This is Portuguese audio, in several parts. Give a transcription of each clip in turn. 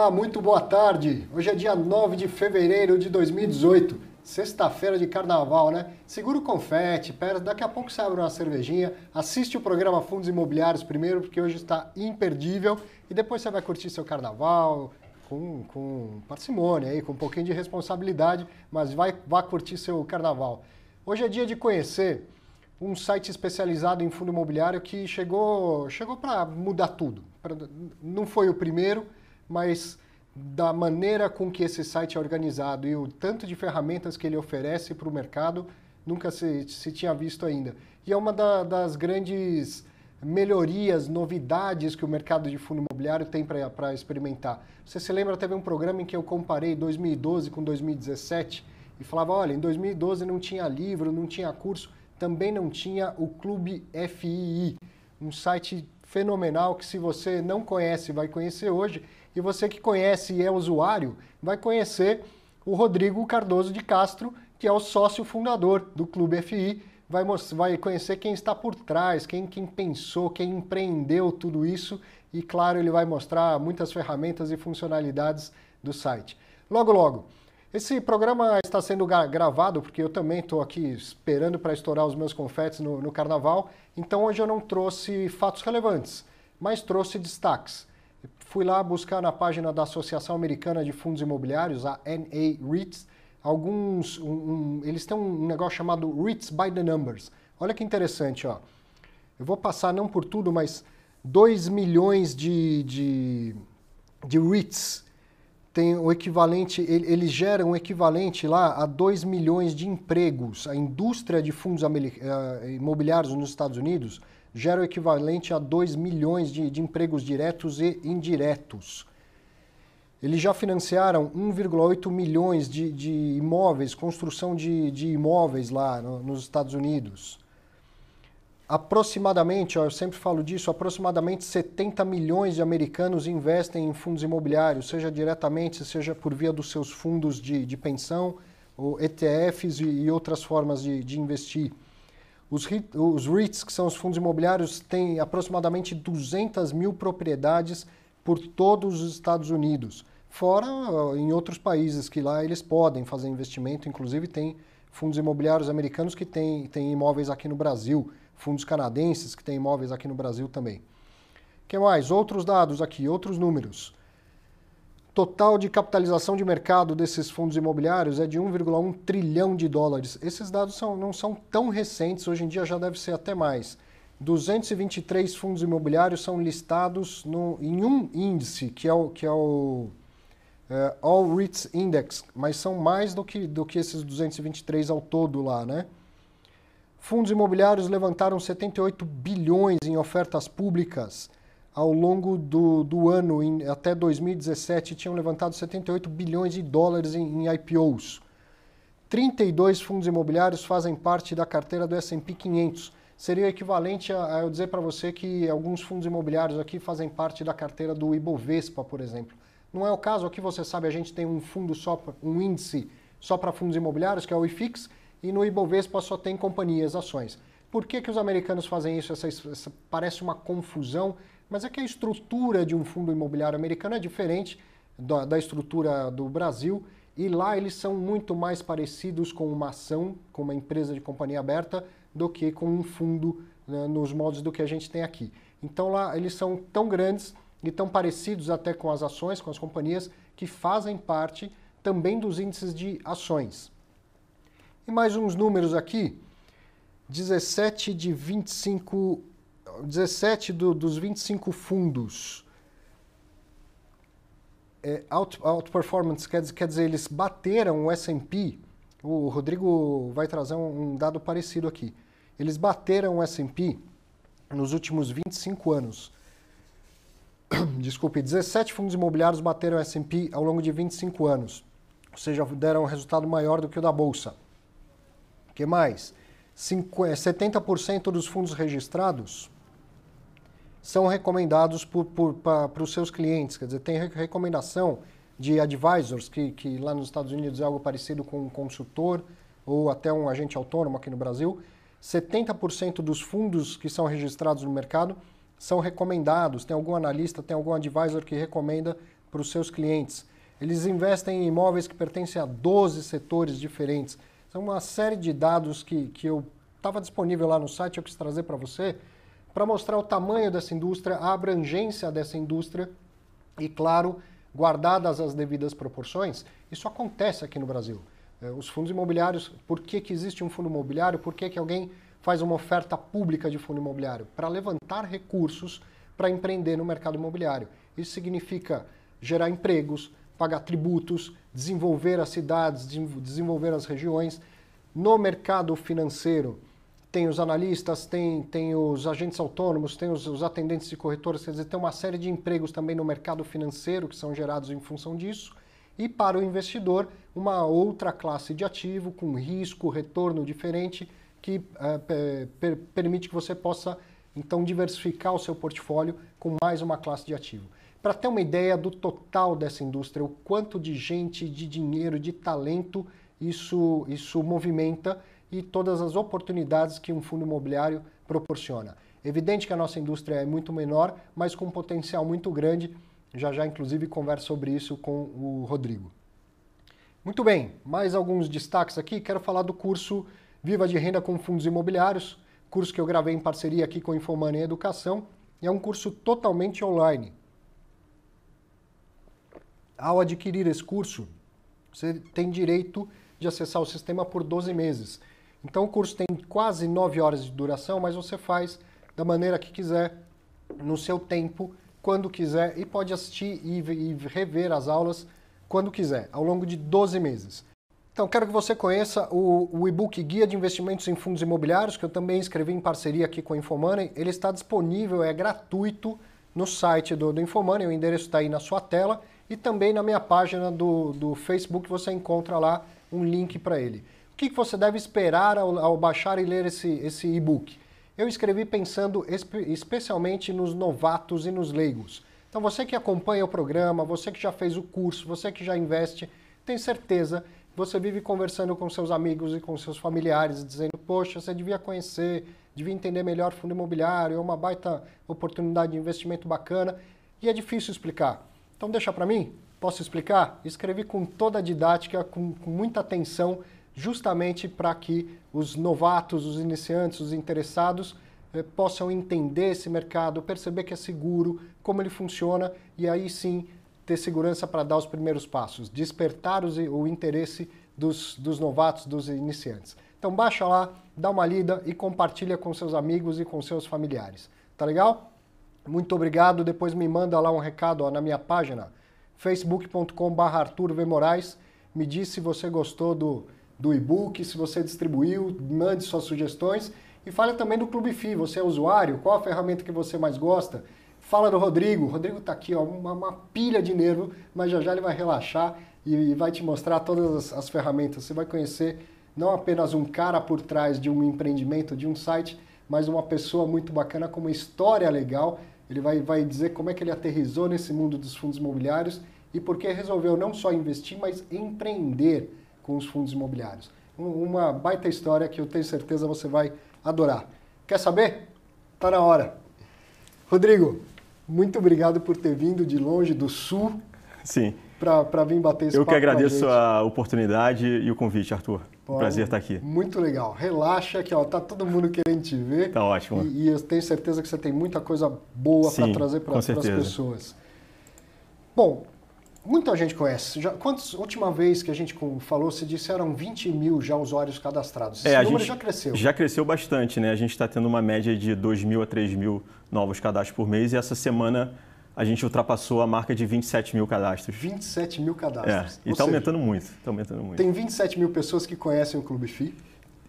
Olá, muito boa tarde. Hoje é dia 9 de fevereiro de 2018, sexta-feira de carnaval, né? Segura o confete, pera, daqui a pouco você abre uma cervejinha, assiste o programa Fundos Imobiliários primeiro, porque hoje está imperdível, e depois você vai curtir seu carnaval, com, com parcimônia, aí, com um pouquinho de responsabilidade, mas vai, vai curtir seu carnaval. Hoje é dia de conhecer um site especializado em fundo imobiliário que chegou, chegou para mudar tudo. Pra, não foi o primeiro, mas da maneira com que esse site é organizado e o tanto de ferramentas que ele oferece para o mercado nunca se, se, tinha visto ainda. E é uma da, das grandes melhorias, novidades que o mercado de fundo imobiliário tem para experimentar. Você se lembra, teve um programa em que eu comparei 2012 com 2017 e falava, olha, em 2012 não tinha livro, não tinha curso, também não tinha o Clube FII, um site fenomenal que se você não conhece, vai conhecer hoje e você que conhece e é usuário, vai conhecer o Rodrigo Cardoso de Castro, que é o sócio fundador do Clube FI. Vai, vai conhecer quem está por trás, quem, quem pensou, quem empreendeu tudo isso. E claro, ele vai mostrar muitas ferramentas e funcionalidades do site. Logo, logo. Esse programa está sendo gravado porque eu também estou aqui esperando para estourar os meus confetes no, no, carnaval. Então hoje eu não trouxe fatos relevantes, mas trouxe destaques fui lá buscar na página da Associação Americana de Fundos Imobiliários, a NA REITs, alguns, um, um, eles têm um negócio chamado REITs by the Numbers. Olha que interessante, ó. Eu vou passar não por tudo, mas 2 milhões de, de, de REITs tem o equivalente, eles geram um equivalente lá a 2 milhões de empregos. A indústria de fundos eh, imobiliários nos Estados Unidos gera o equivalente a 2 milhões de, de empregos diretos e indiretos. Eles já financiaram 1,8 milhões de, de, imóveis, construção de, de imóveis lá no, nos Estados Unidos. Aproximadamente, ó, eu sempre falo disso, aproximadamente 70 milhões de americanos investem em fundos imobiliários, seja diretamente, seja por via dos seus fundos de, de pensão, ou ETFs e, e outras formas de investir. Os, os REITs, que são os fundos imobiliários, têm aproximadamente 200 mil propriedades por todos os Estados Unidos, fora em outros países que lá eles podem fazer investimento, inclusive tem fundos imobiliários americanos que têm tem imóveis aqui no Brasil, fundos canadenses que têm imóveis aqui no Brasil também. que mais? Outros dados aqui, outros números total de capitalização de mercado desses fundos imobiliários é de 1,1 trilhão de dólares. Esses dados são, não são tão recentes, hoje em dia já deve ser até mais. 223 fundos imobiliários são listados no, em um índice, que é o, que é o é, All REITs Index, mas são mais do que, do que esses 223 ao todo lá, né? Fundos imobiliários levantaram 78 bilhões em ofertas públicas ao longo do, do ano, em, até 2017, tinham levantado 78 bilhões de dólares em, em IPOs. 32 fundos imobiliários fazem parte da carteira do S&P 500. Seria o equivalente a, a eu dizer para você que alguns fundos imobiliários aqui fazem parte da carteira do Ibovespa, por exemplo. Não é o caso, aqui você sabe, a gente tem um fundo só, um índice só para fundos imobiliários, que é o IFIX, e no Ibovespa só tem companhias, ações. Por que, que os americanos fazem isso? Essa, essa, parece uma confusão mas é que a estrutura de um fundo imobiliário americano é diferente da, da estrutura do Brasil e lá eles são muito mais parecidos com uma ação, com uma empresa de companhia aberta, do que com um fundo né, nos modos do que a gente tem aqui. Então lá eles são tão grandes e tão parecidos até com as ações, com as companhias que fazem parte também dos índices de ações. E mais uns números aqui. 17 de 25 17 do, dos 25 fundos é, out, outperformance, quer, quer dizer, eles bateram o S&P, o Rodrigo vai trazer um, um dado parecido aqui, eles bateram o S&P nos últimos 25 anos. Desculpe, 17 fundos imobiliários bateram o S&P ao longo de 25 anos, ou seja, deram um resultado maior do que o da Bolsa. O que mais? 70% é, dos fundos registrados são recomendados para os seus clientes. Quer dizer, tem recomendação de advisors, que, que lá nos Estados Unidos é algo parecido com um consultor ou até um agente autônomo aqui no Brasil. 70% dos fundos que são registrados no mercado são recomendados. Tem algum analista, tem algum advisor que recomenda para os seus clientes. Eles investem em imóveis que pertencem a 12 setores diferentes. São uma série de dados que, que eu estava disponível lá no site, eu quis trazer para você para mostrar o tamanho dessa indústria, a abrangência dessa indústria e, claro, guardadas as devidas proporções, isso acontece aqui no Brasil. É, os fundos imobiliários, por que, que existe um fundo imobiliário? Por que, que alguém faz uma oferta pública de fundo imobiliário? Para levantar recursos para empreender no mercado imobiliário. Isso significa gerar empregos, pagar tributos, desenvolver as cidades, desenvolver as regiões. No mercado financeiro, tem os analistas, tem, tem os agentes autônomos, tem os, os atendentes de corretoras, quer dizer, tem uma série de empregos também no mercado financeiro que são gerados em função disso. E para o investidor, uma outra classe de ativo com risco, retorno diferente, que é, per, permite que você possa então diversificar o seu portfólio com mais uma classe de ativo. Para ter uma ideia do total dessa indústria, o quanto de gente, de dinheiro, de talento isso, isso movimenta, e todas as oportunidades que um fundo imobiliário proporciona. Evidente que a nossa indústria é muito menor, mas com um potencial muito grande. Já já, inclusive, converso sobre isso com o Rodrigo. Muito bem, mais alguns destaques aqui. Quero falar do curso Viva de Renda com Fundos Imobiliários, curso que eu gravei em parceria aqui com Infomania Educação. é um curso totalmente online. Ao adquirir esse curso, você tem direito de acessar o sistema por 12 meses. Então o curso tem quase nove horas de duração, mas você faz da maneira que quiser, no seu tempo, quando quiser, e pode assistir e, e rever as aulas quando quiser, ao longo de 12 meses. Então, quero que você conheça o, o e-book Guia de Investimentos em Fundos Imobiliários, que eu também escrevi em parceria aqui com o Infomoney. Ele está disponível, é gratuito, no site do, do Infomoney, o endereço está aí na sua tela, e também na minha página do, do Facebook você encontra lá um link para ele que você deve esperar ao, ao baixar e ler esse, esse e-book? Eu escrevi pensando especialmente nos novatos e nos leigos. Então, você que acompanha o programa, você que já fez o curso, você que já investe, tem certeza você vive conversando com seus amigos e com seus familiares, dizendo, poxa, você devia conhecer, devia entender melhor fundo imobiliário, é uma baita oportunidade de investimento bacana, e é difícil explicar. Então deixa para mim, posso explicar? Escrevi com toda a didática, com, com muita atenção, justamente para que os novatos, os iniciantes, os interessados eh, possam entender esse mercado, perceber que é seguro, como ele funciona e aí sim ter segurança para dar os primeiros passos, despertar os, o interesse dos, dos novatos, dos iniciantes. Então baixa lá, dá uma lida e compartilha com seus amigos e com seus familiares. Tá legal? Muito obrigado. Depois me manda lá um recado ó, na minha página facebook.com/arturvmorais. Me diz se você gostou do do e-book, se você distribuiu, mande suas sugestões. E fala também do Clube FI, você é usuário, qual a ferramenta que você mais gosta? Fala do Rodrigo, o Rodrigo está aqui, ó, uma, uma, pilha de nervo, mas já já ele vai relaxar e, e vai te mostrar todas as, as ferramentas. Você vai conhecer não apenas um cara por trás de um empreendimento, de um site, mas uma pessoa muito bacana com uma história legal. Ele vai, vai dizer como é que ele aterrizou nesse mundo dos fundos imobiliários e por que resolveu não só investir, mas empreender com os fundos imobiliários. Uma baita história que eu tenho certeza você vai adorar. Quer saber? Está na hora. Rodrigo, muito obrigado por ter vindo de longe do sul. Sim. Para vir bater esse Eu que agradeço a oportunidade e o convite, Arthur. Pô, Prazer estar aqui. Muito legal. Relaxa que ó, tá todo mundo querendo te ver. Tá ótimo. E, e eu tenho certeza que você tem muita coisa boa para trazer para as pessoas. Bom, Muita gente conhece. Já, quantos, última vez que a gente falou, se disse eram 20 mil já usuários cadastrados. É, Esse é, número já cresceu. Já cresceu bastante, né? A gente está tendo uma média de 2 mil a 3 mil novos cadastros por mês e essa semana a gente ultrapassou a marca de 27 mil cadastros. 27 mil cadastros. É, e está aumentando muito. está aumentando muito. Tem 27 mil pessoas que conhecem o Clube FI.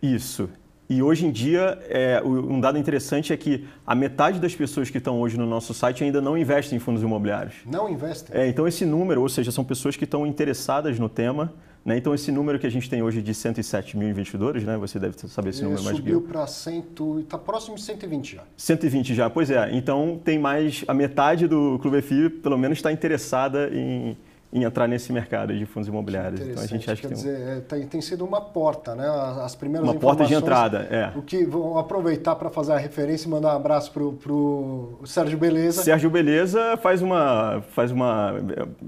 Isso. E hoje em dia, é, um dado interessante é que a metade das pessoas que estão hoje no nosso site ainda não investem em fundos imobiliários. Não investem? É, então, esse número, ou seja, são pessoas que estão interessadas no tema. Né? Então, esse número que a gente tem hoje de 107 mil investidores, né? você deve saber esse número Ele mais Subiu para 100, está próximo de 120 já. 120 já, pois é. Então, tem mais, a metade do Clube FI, pelo menos, está interessada em, em entrar nesse mercado de fundos imobiliários. Então a gente acha Quer que tem... Dizer, é, tem, tá, tem sido uma porta, né? As primeiras uma porta de entrada, é. O que vão aproveitar para fazer a referência e mandar um abraço para o Sérgio Beleza. Sérgio Beleza faz uma, faz uma,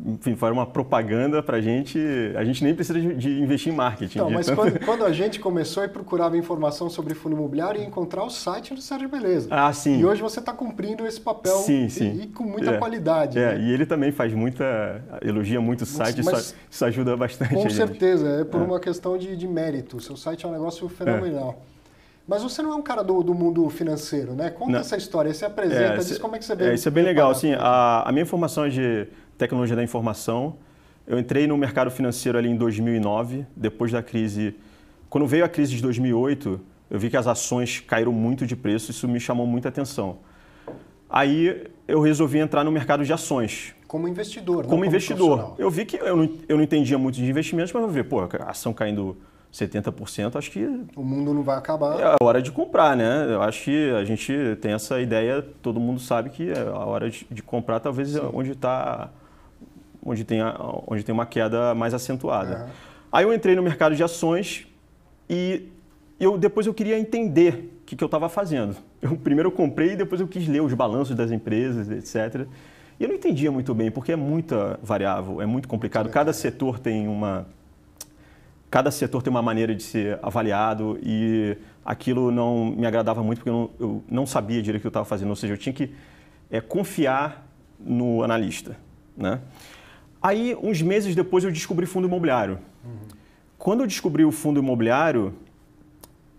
enfim, faz uma propaganda para a gente. A gente nem precisa de, de investir em marketing. Não, né? mas tanto... quando, quando, a gente começou e procurava informação sobre fundo imobiliário e encontrar o site do Sérgio Beleza. Ah, sim. E hoje você está cumprindo esse papel sim, e, sim. E, e com muita é. qualidade. É, né? e ele também faz muita elogio elogia muito o site, Mas, isso, isso, ajuda bastante. Com certeza, é por é. uma questão de, de mérito. seu site é um negócio fenomenal. É. Mas você não é um cara do, do mundo financeiro, né? Conta não. essa história, você apresenta, é, diz como é que você vê. É, isso é bem legal. Assim, a, a minha formação é de tecnologia da informação. Eu entrei no mercado financeiro ali em 2009, depois da crise. Quando veio a crise de 2008, eu vi que as ações caíram muito de preço, isso me chamou muita atenção. Aí eu resolvi entrar no mercado de ações. Como investidor, Como, investidor. Eu vi que eu não, eu não entendia muito de investimentos, mas eu vi, pô, a ação caindo 70%, acho que. O mundo não vai acabar. É a hora de comprar, né? Eu acho que a gente tem essa ideia, todo mundo sabe que é a hora de, de comprar talvez é onde está. Onde tem, a, onde tem uma queda mais acentuada. É. Aí eu entrei no mercado de ações e eu depois eu queria entender que, que eu estava fazendo. Eu primeiro eu comprei e depois eu quis ler os balanços das empresas, etc. E eu não entendia muito bem, porque é muita variável, é muito complicado. Cada setor tem uma cada setor tem uma maneira de ser avaliado e aquilo não me agradava muito porque eu não, eu não sabia direito o que eu estava fazendo, ou seja, eu tinha que é, confiar no analista. Né? Aí, uns meses depois, eu descobri fundo imobiliário. Uhum. Quando eu descobri o fundo imobiliário,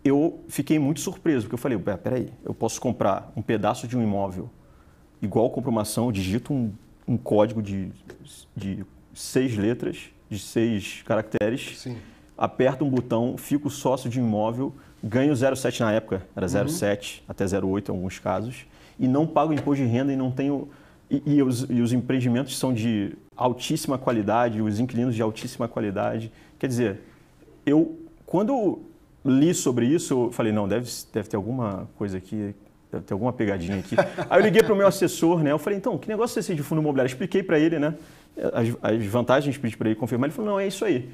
eu fiquei muito surpreso, porque eu falei, peraí, eu posso comprar um pedaço de um imóvel igual compro uma ação, digito um, um código de, de seis letras, de seis caracteres, Sim. aperto um botão, fico sócio de um imóvel, ganho 0,7 na época, era 0,7 uhum. até 0,8 em alguns casos, e não pago imposto de renda e não tenho... E, e, os, e os empreendimentos são de altíssima qualidade, os inquilinos de altíssima qualidade. Quer dizer, eu quando li sobre isso, falei, não, deve, deve ter alguma coisa aqui, deve ter alguma pegadinha aqui. Aí eu liguei para o meu assessor, né? Eu falei, então, que negócio é esse de fundo imobiliário? expliquei para ele, né? As, as vantagens, pedi para ele confirmar. Ele falou, não, é isso aí.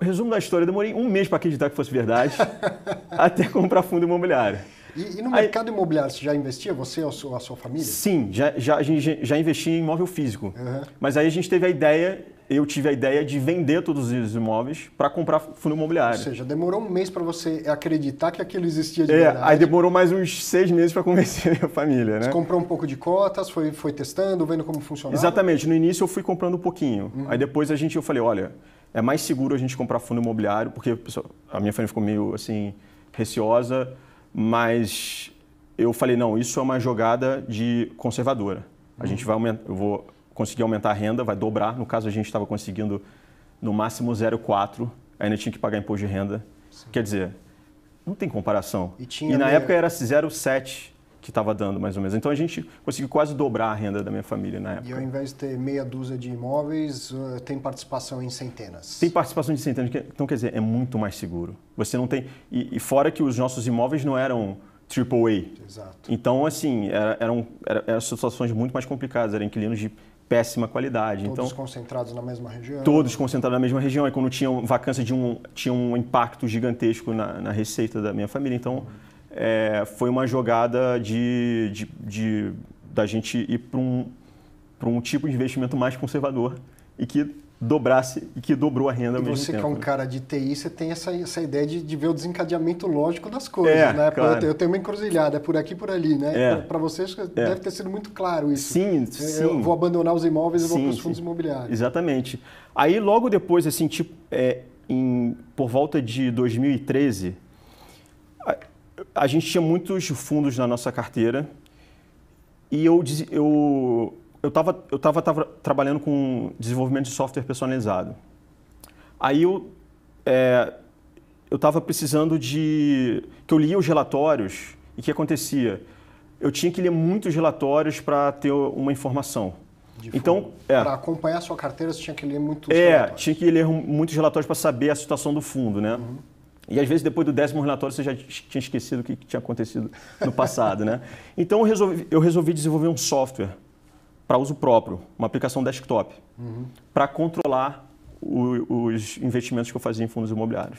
Resumo da história, demorei um mês para acreditar que fosse verdade, até comprar fundo imobiliário. E, e no mercado imobiliário, você já investia, você ou a sua, a sua família? Sim, já, já, já investi em imóvel físico. Uhum. Mas aí a gente teve a ideia eu tive a ideia de vender todos os imóveis para comprar fundo imobiliário. Ou seja, demorou um mês para você acreditar que aquilo existia de é, verdade. Aí demorou mais uns seis meses para convencer a minha família, né? Você comprou um pouco de cotas, foi, foi testando, vendo como funcionava? Exatamente. No início eu fui comprando um pouquinho. Uhum. Aí depois a gente, eu falei, olha, é mais seguro a gente comprar fundo imobiliário, porque a minha família ficou meio assim, receosa mas eu falei, não, isso é uma jogada de conservadora. A gente vai aumentar, eu vou conseguir aumentar a renda, vai dobrar. No caso, a gente estava conseguindo no máximo 0,4, ainda tinha que pagar imposto de renda. Sim. Quer dizer, não tem comparação. E, e na época era 0,7 que estava dando, mais ou menos. Então a gente conseguiu quase dobrar a renda da minha família na época. E ao invés de ter meia dúzia de imóveis, uh, tem participação em centenas? Tem participação de centenas. É, então, quer dizer, é muito mais seguro. Você não tem. E, e fora que os nossos imóveis não eram. AAA. Exato. Então, assim, eram, eram, eram situações muito mais complicadas, eram inquilinos de péssima qualidade. Todos então, concentrados na mesma região. Todos concentrados na mesma região. E quando tinham vacância, de um, tinha um impacto gigantesco na, na receita da minha família. Então, uhum é, foi uma jogada de, de, de da gente ir para um, um tipo de investimento mais conservador e que dobrasse e que dobrou a renda e ao mesmo você tempo. Você que é um né? cara de TI, você tem essa, essa ideia de, de ver o desencadeamento lógico das coisas, é, né? Claro. Eu tenho uma encruzilhada é por aqui por ali, né? É. Para vocês é. deve ter sido muito claro isso. Sim, sim. Eu vou abandonar os imóveis e vou para os fundos imobiliários. Exatamente. Aí logo depois, assim, tipo, é, em, por volta de 2013, a gente tinha muitos fundos na nossa carteira e eu eu eu estava eu tava, tava, trabalhando com desenvolvimento de software personalizado. Aí eu é, eu estava precisando de que eu lia os relatórios e o que acontecia. Eu tinha que ler muitos relatórios para ter uma informação. De então, é, para acompanhar a sua carteira, você tinha que ler muitos é, relatórios. tinha que ler muitos relatórios para saber a situação do fundo, né? Uhum. E às vezes depois do décimo relatório você já tinha esquecido o que tinha acontecido no passado, né? Então eu resolvi, eu resolvi desenvolver um software para uso próprio, uma aplicação desktop, uhum. para controlar o, os investimentos que eu fazia em fundos imobiliários.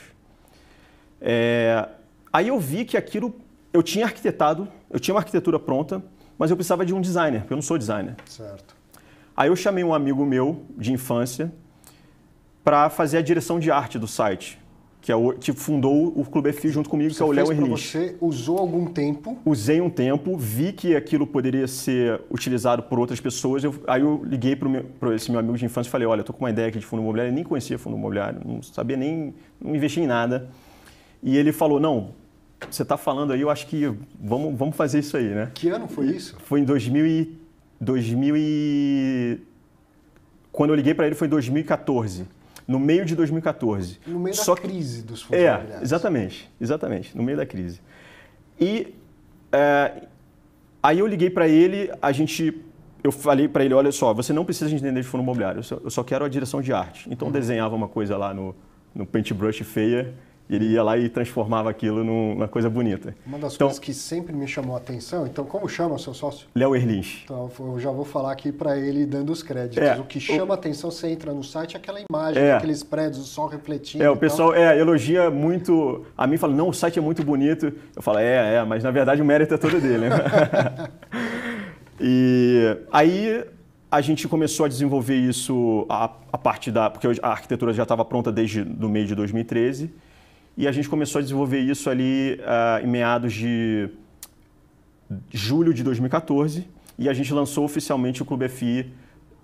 É, aí eu vi que aquilo eu tinha arquitetado, eu tinha uma arquitetura pronta, mas eu precisava de um designer, porque eu não sou designer. Certo. Aí eu chamei um amigo meu de infância para fazer a direção de arte do site que, é o, que fundou o Clube FI junto comigo, você que é o Léo Ernich. Você usou algum tempo? Usei um tempo, vi que aquilo poderia ser utilizado por outras pessoas. Eu, aí eu liguei para esse meu amigo de infância e falei: Olha, estou com uma ideia aqui de fundo imobiliário. Eu nem conhecia fundo imobiliário, não sabia nem, não investi em nada. E ele falou: Não, você está falando aí, eu acho que vamos, vamos fazer isso aí, né? Que ano foi isso? Foi em 2000 e, 2000 e... Quando eu liguei para ele foi em 2014 no meio de 2014. No meio Só da que... crise dos fundos é, imobiliários. Exatamente, exatamente, no meio da crise. E é, aí eu liguei para ele, a gente, eu falei para ele, olha só, você não precisa entender de fundo imobiliário, eu só, eu só quero a direção de arte. Então uhum. desenhava uma coisa lá no, no paintbrush feia ele ia lá e transformava aquilo numa coisa bonita. Uma das então, coisas que sempre me chamou a atenção, então como chama o seu sócio? Léo Erlins. Então eu já vou falar aqui para ele dando os créditos. É, o que chama o... atenção, você entra no site, é aquela imagem, é, aqueles prédios, o sol refletindo. É, o pessoal é, elogia muito, a mim fala, não, o site é muito bonito. Eu falo, é, é, mas na verdade o mérito é todo dele. e aí a gente começou a desenvolver isso a, a parte da... Porque a arquitetura já estava pronta desde o meio de 2013 e a gente começou a desenvolver isso ali uh, em meados de julho de 2014. E a gente lançou oficialmente o Clube FI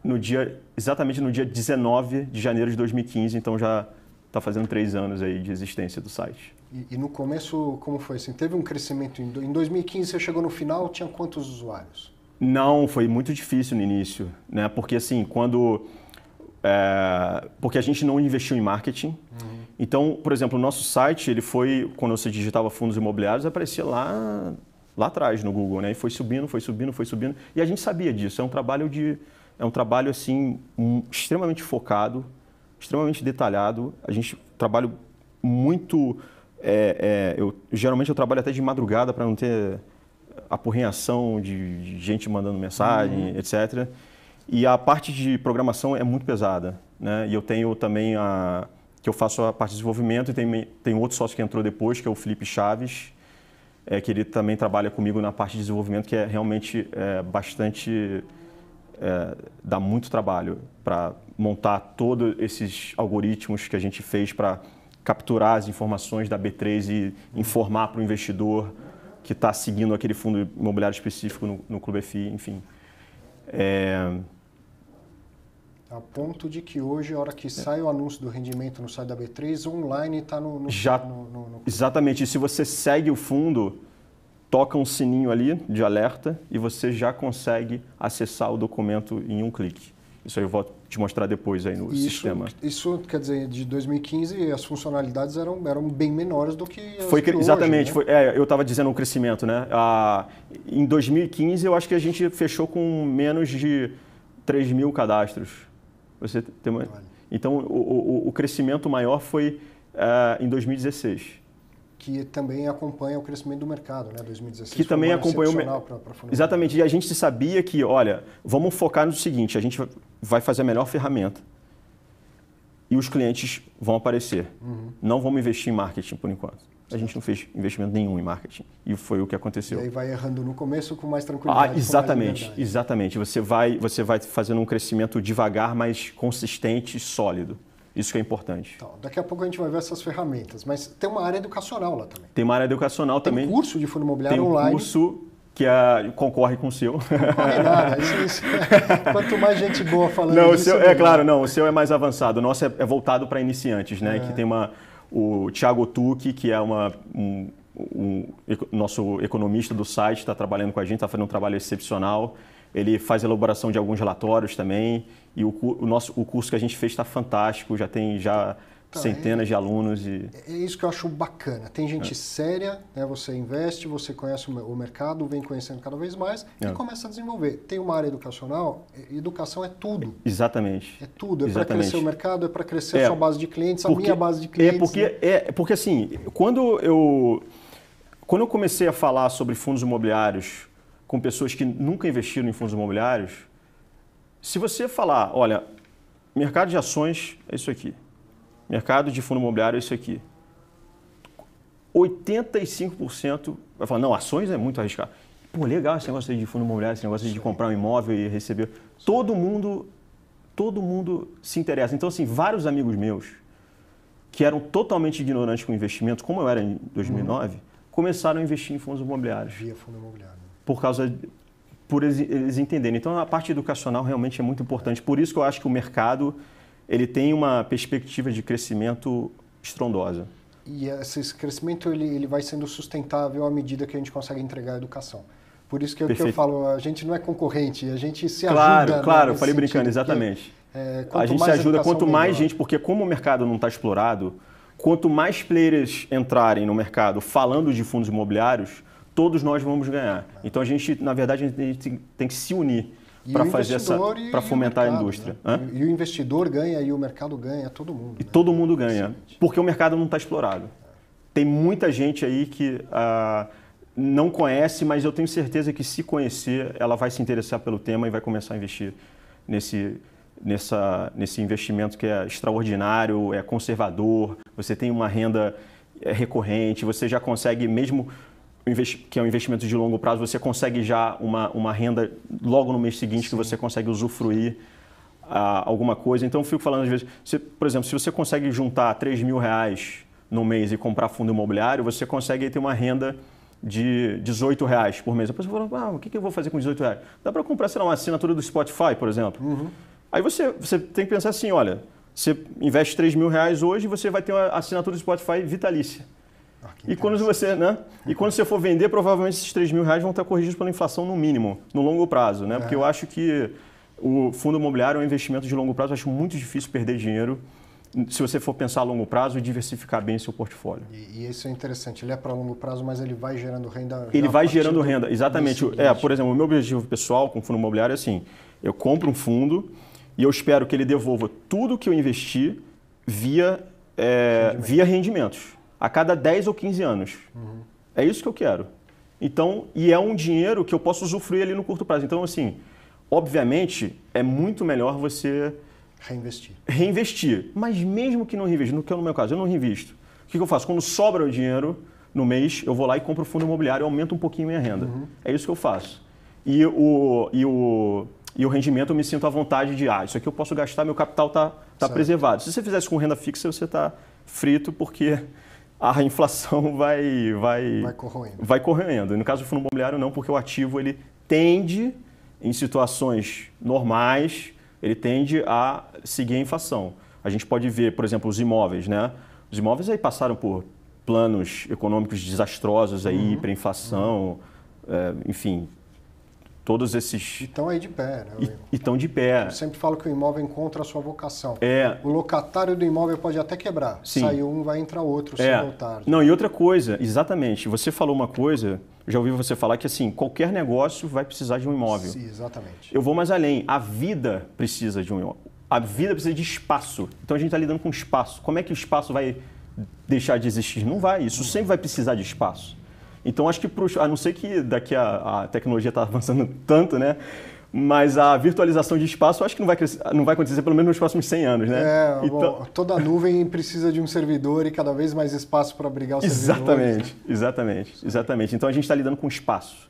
no dia, exatamente no dia 19 de janeiro de 2015. Então já está fazendo três anos aí de existência do site. E, e, no começo, como foi assim? Teve um crescimento? Em, em 2015 você chegou no final, tinha quantos usuários? Não, foi muito difícil no início, né? Porque assim, quando... É, porque a gente não investiu em marketing. Uhum. Então, por exemplo, o nosso site, ele foi, quando você digitava fundos imobiliários, aparecia lá, lá atrás no Google, né? E foi subindo, foi subindo, foi subindo. E a gente sabia disso. É um trabalho de. É um trabalho assim um, extremamente focado, extremamente detalhado. A gente trabalha muito. É, é, eu, geralmente eu trabalho até de madrugada para não ter apurrinhação de, de gente mandando mensagem, uhum. etc. E a parte de programação é muito pesada. Né? E eu tenho também a, que eu faço a parte de desenvolvimento, e tem, tem outro sócio que entrou depois, que é o Felipe Chaves, é, que ele também trabalha comigo na parte de desenvolvimento, que é realmente é, bastante. É, dá muito trabalho para montar todos esses algoritmos que a gente fez para capturar as informações da B3 e informar para o investidor que está seguindo aquele fundo imobiliário específico no, no Clube FI, enfim. É, a ponto de que hoje, a hora que sai o anúncio do rendimento no site da B3, online está no, no, Já, no, no, no... Exatamente. E se você segue o fundo, toca um sininho ali de alerta e você já consegue acessar o documento em um clique. Isso aí eu vou te mostrar depois aí no isso, sistema. Isso, quer dizer, de 2015 as funcionalidades eram, eram bem menores do que as foi, Exatamente. Hoje, né? foi, é, eu estava dizendo um crescimento, né? Ah, em 2015 eu acho que a gente fechou com menos de 3 mil cadastros você tem uma... Então, o, o, o crescimento maior foi uh, em 2016 que também acompanha o crescimento do mercado, né? 2016 que também acompanhou o mercado. Exatamente. E a gente sabia que, olha, vamos focar no seguinte: a gente vai fazer a melhor ferramenta e os clientes vão aparecer. Uhum. Não vamos investir em marketing por enquanto. A gente não fez investimento nenhum em marketing. E foi o que aconteceu. E aí vai errando no começo com mais ah, tranquilidade. Ah, exatamente, exatamente. Você vai, você vai fazendo um crescimento devagar, mas consistente e sólido. Isso que é importante. Então, daqui a pouco a gente vai ver essas ferramentas, mas tem uma área educacional lá também. Tem uma área educacional tem também. Tem curso de fundo imobiliário tem um online. curso que a, é, concorre com o seu. Concorre nada, é isso, isso. Quanto mais gente boa falando Não, disso, o seu, é, claro, não, o seu é mais avançado. O nosso é, é voltado para iniciantes, né? É. Que tem uma o Thiago Tucci, que é uma, um, um, nosso economista do site, está trabalhando com a gente, está fazendo um trabalho excepcional. Ele faz elaboração de alguns relatórios também. E o, o nosso, o curso que a gente fez está fantástico, já tem já tá, centenas é, de alunos. E... É, é isso que eu acho bacana. Tem gente é. séria, né? você investe, você conhece o mercado, vem conhecendo cada vez mais e é. começa a desenvolver. Tem uma área educacional, educação é tudo. É, exatamente. É tudo. É para crescer o mercado, é para crescer a sua base de clientes, porque, a minha base de clientes. É porque, né? é porque assim, quando eu, quando eu comecei a falar sobre fundos imobiliários com pessoas que nunca investiram em fundos imobiliários, se você falar, olha, mercado de ações é isso aqui mercado de fundo imobiliário é isso aqui. 85% vai falar, não, ações é muito arriscado. Pô, legal esse negócio de fundo imobiliário, esse negócio de comprar um imóvel e receber. Todo mundo, todo mundo se interessa. Então, assim, vários amigos meus que eram totalmente ignorantes com investimentos, como eu era em 2009, começaram a investir em fundos imobiliários. Via fundo imobiliário. Por causa, por eles, eles entenderem. Então, a parte educacional realmente é muito importante. Por isso que eu acho que o mercado ele tem uma perspectiva de crescimento estrondosa. E esse crescimento ele, ele vai sendo sustentável à medida que a gente consegue entregar a educação. Por isso que, eu, é que eu falo, a gente não é concorrente, a gente se claro, ajuda. Né, claro, claro, né, falei sentido, brincando, exatamente. Porque, é, a gente se ajuda quanto melhor. mais gente, porque como o mercado não está explorado, quanto mais players entrarem no mercado falando de fundos imobiliários, todos nós vamos ganhar. É. Então a gente, na verdade, a gente tem que se unir para fazer essa para fomentar a indústria. Né? E o investidor ganha e o mercado ganha, todo mundo. E né? todo mundo ganha, Exatamente. porque o mercado não está explorado. Tem muita gente aí que ah, não conhece, mas eu tenho certeza que se conhecer, ela vai se interessar pelo tema e vai começar a investir nesse nessa nesse investimento que é extraordinário, é conservador, você tem uma renda é, recorrente, você já consegue mesmo que é um investimento de longo prazo, você consegue já uma, uma renda logo no mês seguinte Sim. que você consegue usufruir ah, alguma coisa. Então, eu fico falando às vezes, por exemplo, se você consegue juntar 3 mil reais no mês e comprar fundo imobiliário, você consegue ter uma renda de 18 reais por mês. A pessoa fala, ah, o que eu vou fazer com 18 reais? Dá para comprar, sei lá, uma assinatura do Spotify, por exemplo. Uhum. Aí você, você tem que pensar assim, olha, você investe 3 mil reais hoje e você vai ter uma assinatura do Spotify vitalícia. Ah, e, quando você, né? e quando você for vender, provavelmente esses 3 mil reais vão estar corrigidos pela inflação no mínimo, no longo prazo. Né? Porque é. eu acho que o fundo imobiliário é um investimento de longo prazo, eu acho muito difícil perder dinheiro se você for pensar a longo prazo e diversificar bem seu portfólio. E, e isso é interessante, ele é para longo prazo, mas ele vai gerando renda. Ele vai gerando renda, exatamente. É, por exemplo, o meu objetivo pessoal com fundo imobiliário é assim: eu compro um fundo e eu espero que ele devolva tudo que eu investi via, é, rendimento. via rendimentos a cada 10 ou 15 anos. Uhum. É isso que eu quero. Então, e é um dinheiro que eu posso usufruir ali no curto prazo. Então, assim, obviamente, é muito melhor você. Reinvestir. Reinvestir. Mas mesmo que não reinvista, no que é no meu caso, eu não reinvisto. O que, eu faço? Quando sobra o dinheiro no mês, eu vou lá e compro fundo imobiliário e aumento um pouquinho minha renda. Uhum. É isso que eu faço. E o, e o e o rendimento eu me sinto à vontade de, ah, isso aqui eu posso gastar, meu capital está tá, tá preservado. Se você fizesse com renda fixa, você está frito, porque a inflação vai vai vai corroendo. vai corroendo. No caso do fundo imobiliário não, porque o ativo ele tende em situações normais, ele tende a seguir a inflação. A gente pode ver, por exemplo, os imóveis, né? Os imóveis aí passaram por planos econômicos desastrosos aí, uhum. hiperinflação, uhum. É, enfim, todos esses. Estão aí de pé, né? E estão de pé. Eu sempre falo que o imóvel encontra a sua vocação. É. O locatário do imóvel pode até quebrar. Sim. Saiu um, vai entrar outro, é. se voltar. Não, e outra coisa, exatamente. Você falou uma coisa, já ouvi você falar que assim, qualquer negócio vai precisar de um imóvel. Sim, exatamente. Eu vou mais além. A vida precisa de um imóvel. A vida precisa de espaço. Então a gente está lidando com espaço. Como é que o espaço vai deixar de existir? Não vai. Isso sempre vai precisar de espaço. Então acho que, pros, a não ser que daqui a, a tecnologia está avançando tanto, né? mas a virtualização de espaço acho que não vai, crescer, não vai acontecer pelo menos nos próximos 100 anos, né? É, então... bom, toda nuvem precisa de um servidor e cada vez mais espaço para abrigar os exatamente, servidores. Exatamente, exatamente. Então a gente está lidando com espaço.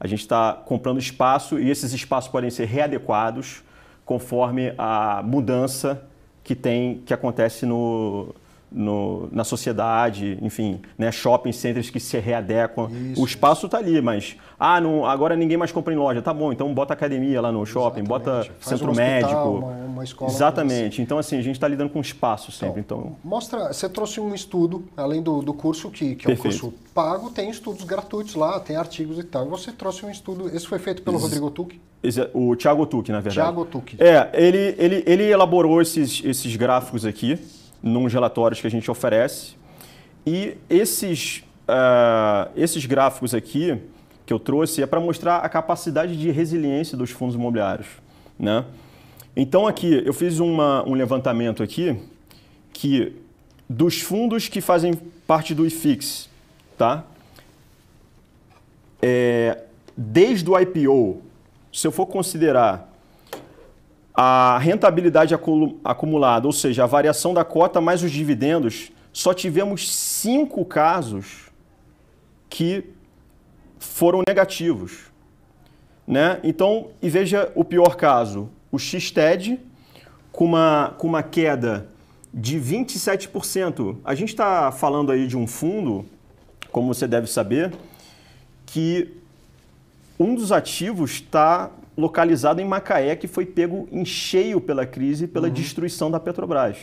A gente está comprando espaço e esses espaços podem ser readequados conforme a mudança que tem que acontece no, no, na sociedade, enfim, né, shopping centers que se readequam. Isso, o espaço está ali, mas ah, não, agora ninguém mais compra em loja. Tá bom, então bota academia lá no shopping, exatamente. bota Faz centro um hospital, médico. Uma, uma escola. Exatamente. Então, assim, a gente está lidando com espaço sempre. Então, então, Mostra, você trouxe um estudo, além do, do curso, que, que é um curso pago, tem estudos gratuitos lá, tem artigos e tal. Você trouxe um estudo, esse foi feito pelo Ex Rodrigo Tuque? O Thiago Tuque, na verdade. Thiago Tuque. É, ele, ele, ele elaborou esses, esses gráficos aqui nos relatórios que a gente oferece. E esses, uh, esses gráficos aqui que eu trouxe é para mostrar a capacidade de resiliência dos fundos imobiliários. Né? Então aqui eu fiz uma, um levantamento aqui que dos fundos que fazem parte do IFIX, tá? É, desde o IPO, se eu for considerar a rentabilidade acumulada, ou seja, a variação da cota mais os dividendos, só tivemos cinco casos que foram negativos. Né? Então, e veja o pior caso, o XTED, com uma, com uma queda de 27%. A gente está falando aí de um fundo, como você deve saber, que um dos ativos está localizado em Macaé, que foi pego em cheio pela crise, pela uhum. destruição da Petrobras.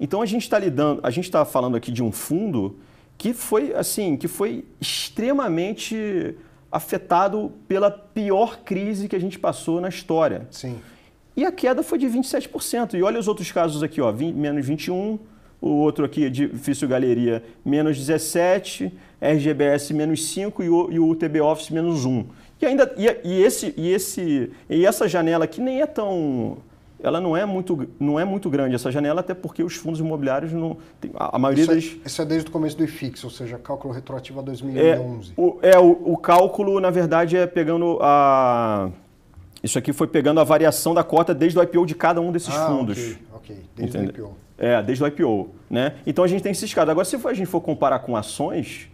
Então a gente está lidando, a gente está falando aqui de um fundo que foi assim, que foi extremamente afetado pela pior crise que a gente passou na história. Sim. E a queda foi de 27%. E olha os outros casos aqui, ó, 20, menos 21, o outro aqui, Difícil Galeria, menos 17, RGBS menos 5 e o, e o UTB Office menos 1. E ainda e, e, esse e esse e essa janela aqui nem é tão ela não é muito não é muito grande essa janela até porque os fundos imobiliários não tem, a, a, maioria isso das... é, isso é desde o começo do IFIX, ou seja, cálculo retroativo a 2011. É o, é, o, o cálculo na verdade é pegando a isso aqui foi pegando a variação da cota desde o IPO de cada um desses ah, fundos. Ok, ok. Desde o IPO. É, desde o IPO. Né? Então a gente tem esses casos. Agora, se a gente for comparar com ações,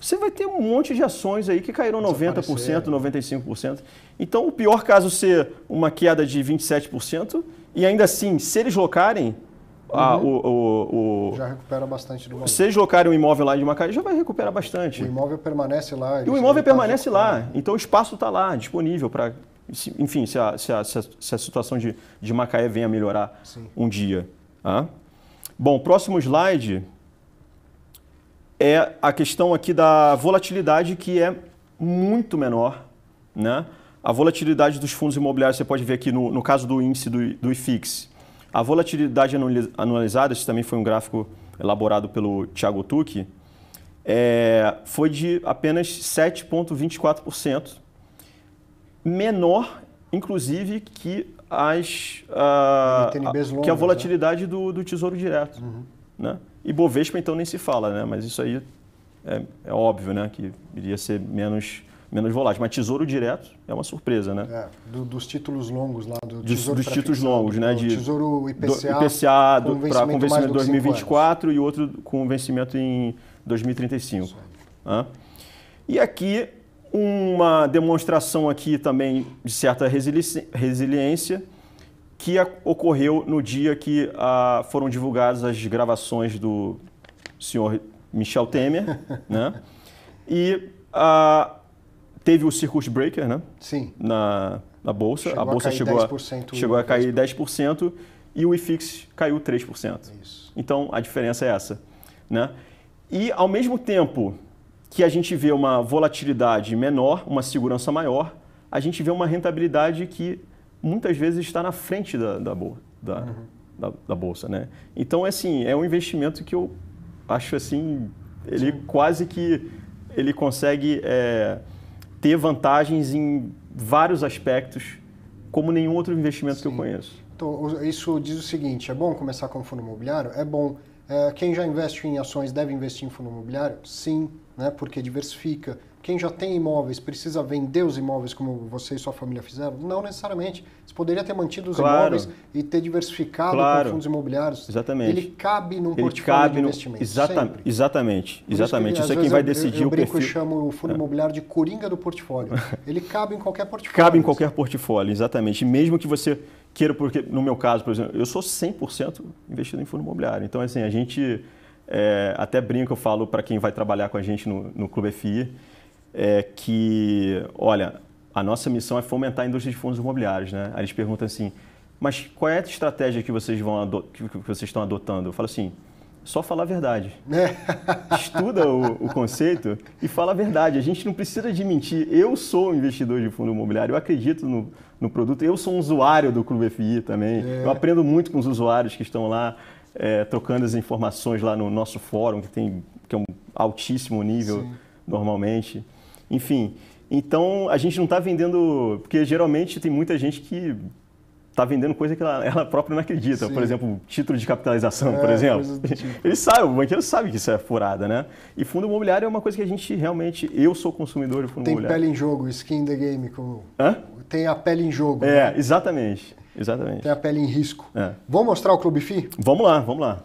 você vai ter um monte de ações aí que caíram 90%, 95%. Então, o pior caso ser uma queda de 27%, e ainda assim, se eles locarem, Uhum. Ah, o, o, o, já recupera bastante do valor. Se locarem um imóvel lá de Macaé, já vai recuperar bastante. O imóvel permanece lá. E o imóvel permanece lá. Então o espaço está lá, disponível para. Enfim, se a, se a, se, a, situação de, de Macaé venha melhorar Sim. um dia. Ah? Bom, próximo slide é a questão aqui da volatilidade que é muito menor, né? A volatilidade dos fundos imobiliários, você pode ver aqui no, no caso do índice do, do IFIX, a volatilidade anualizada, isso também foi um gráfico elaborado pelo Thiago Tucci, é, foi de apenas 7,24%, menor, inclusive, que, as, a, ah, que a né? volatilidade do, do Tesouro Direto. Uhum. Né? E Bovespa, então, nem se fala, né? Mas isso aí é, é óbvio, né? Que iria ser menos menos volátil. Mas tesouro direto é uma surpresa, né? É, do, dos títulos longos lá, do tesouro dos títulos longos, né? De, tesouro IPCA, IPCA para vencimento em 2024 e outro com vencimento em 2035. Ah. E aqui uma demonstração aqui também de certa resiliência que ocorreu no dia que ah, foram divulgadas as gravações do senhor Michel Temer, né? E ah, teve o circuit breaker, né? Sim. Na, na bolsa. Chegou a bolsa a chegou, a, chegou a cair 10% e o IFIX caiu 3%. Isso. Então a diferença é essa. Né? E ao mesmo tempo que a gente vê uma volatilidade menor, uma segurança maior, a gente vê uma rentabilidade que muitas vezes está na frente da, da, da, uhum. da, da, bolsa, né? Então, é assim, é um investimento que eu acho assim, ele Sim. quase que ele consegue é, ter vantagens em vários aspectos, como nenhum outro investimento Sim. que eu conheço. Então, isso diz o seguinte: é bom começar com fundo imobiliário? É bom. É, quem já investe em ações deve investir em fundo imobiliário? Sim, né? porque diversifica, quem já tem imóveis precisa vender os imóveis como você e sua família fizeram? Não necessariamente. Você poderia ter mantido os claro. imóveis e ter diversificado claro. com fundos imobiliários. Exatamente. Ele cabe num Ele portfólio cabe de no... investimento. Exata... Exatamente. Por exatamente. Isso, é quem vai decidir eu, eu o perfil. Eu chamo o fundo é. imobiliário de coringa do portfólio. Ele cabe em qualquer portfólio. Cabe em qualquer portfólio, exatamente. mesmo que você queira, porque no meu caso, por exemplo, eu sou 100% investido em fundo imobiliário. Então, assim, a gente... É, até brinco, eu falo para quem vai trabalhar com a gente no, no Clube FI, é que, olha, a nossa missão é fomentar a indústria de fundos imobiliários, né? Aí eles perguntam assim, mas qual é a estratégia que vocês, vão que vocês estão adotando? Eu falo assim, só falar a verdade. Estuda o, o, conceito e fala a verdade. A gente não precisa de mentir. Eu sou um investidor de fundo imobiliário, eu acredito no, no produto, eu sou um usuário do Clube FI também. É. Eu aprendo muito com os usuários que estão lá é, trocando as informações lá no nosso fórum, que tem que é um altíssimo nível Sim. normalmente. Enfim, então a gente não está vendendo, porque geralmente tem muita gente que está vendendo coisa que ela, ela própria não acredita. Sim. Por exemplo, título de capitalização, é, por exemplo. Tipo. Ele sabe, o banqueiro sabe que isso é furada, né? E fundo imobiliário é uma coisa que a gente realmente, eu sou consumidor de fundo Tem imobiliário. Tem pele em jogo, skin the game, como... Hã? Tem a pele em jogo. É, né? exatamente, exatamente. Tem a pele em risco. É. Vamos mostrar o Clube FI? Vamos lá, vamos lá.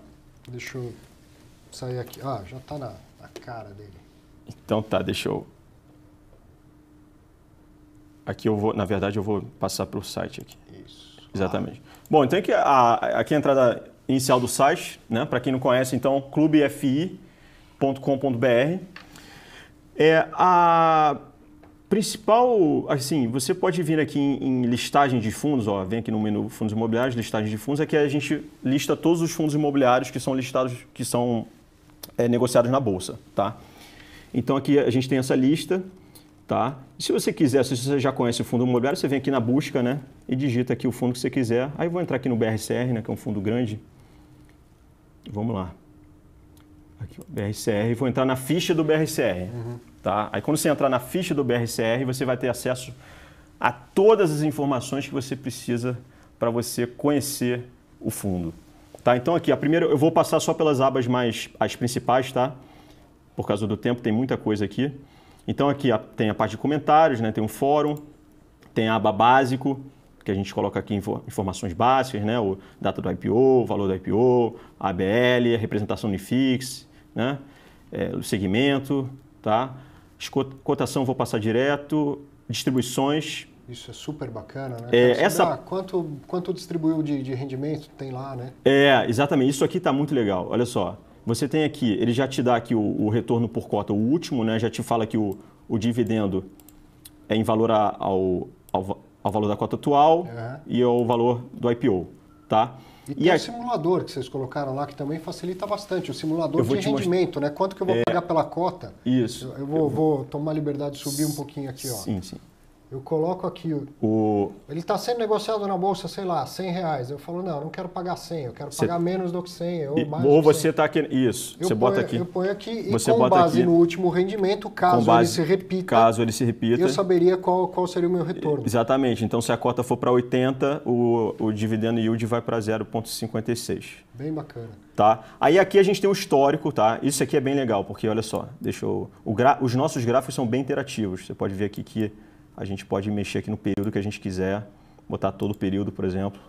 Deixa eu sair aqui. Ah, já está na, na cara dele. Então tá, deixa eu Aqui eu vou, na verdade, eu vou passar para o site aqui. Isso. Exatamente. Bom, então aqui a, aqui é a entrada inicial do site, né? Para quem não conhece, então, clubefi.com.br. É, a principal, assim, você pode vir aqui em, em, listagem de fundos, ó, vem aqui no menu fundos imobiliários, listagem de fundos, é que a gente lista todos os fundos imobiliários que são listados, que são é, negociados na bolsa, tá? Então aqui a gente tem essa lista Tá? E se você quiser, se você já conhece o fundo imobiliário, você vem aqui na busca né, e digita aqui o fundo que você quiser. Aí eu vou entrar aqui no BRCR, né, que é um fundo grande. Vamos lá. Aqui, BRCR, vou entrar na ficha do BRCR. Uhum. Tá? Aí quando você entrar na ficha do BRCR, você vai ter acesso a todas as informações que você precisa para você conhecer o fundo. Tá? Então aqui, a primeira eu vou passar só pelas abas mais as principais, tá? Por causa do tempo, tem muita coisa aqui. Então aqui tem a parte de comentários, né? tem um fórum, tem a aba básico, que a gente coloca aqui informações básicas, né? o data do IPO, o valor do IPO, a ABL, a representação Unifix, né? É, o segmento, tá? cotação vou passar direto, distribuições. Isso é super bacana, né? É, essa... Ah, quanto, quanto distribuiu de, de rendimento tem lá, né? É, exatamente. Isso aqui está muito legal. Olha só. Você tem aqui, ele já te dá aqui o, o retorno por cota, o último, né? Já te fala que o, o dividendo é em valor a, ao, ao, ao, valor da cota atual uhum. e ao valor do IPO, tá? E, e tem o simulador que vocês colocaram lá, que também facilita bastante. O simulador de rendimento, mostrar... né? Quanto que eu vou é... pagar pela cota? Isso. Eu vou, eu vou... vou tomar liberdade de subir um pouquinho aqui, ó. Sim, sim. Eu coloco aqui. O... Ele está sendo negociado na bolsa, sei lá, 100 reais. Eu falo, não, eu não quero pagar 100, eu quero pagar menos do que 100. Ou, mais ou você está aqui. Isso, eu você bota aqui. Eu ponho aqui e você com base aqui. no último rendimento, caso base, ele se repita. Caso ele se repita. Eu saberia qual, qual seria o meu retorno. Exatamente. Então, se a cota for para 80, o, o dividendo yield vai para 0,56. Bem bacana. Tá? Aí aqui a gente tem o histórico, tá? Isso aqui é bem legal, porque olha só, deixa eu... gra... os nossos gráficos são bem interativos. Você pode ver aqui que a gente pode mexer aqui no período que a gente quiser, botar todo o período, por exemplo.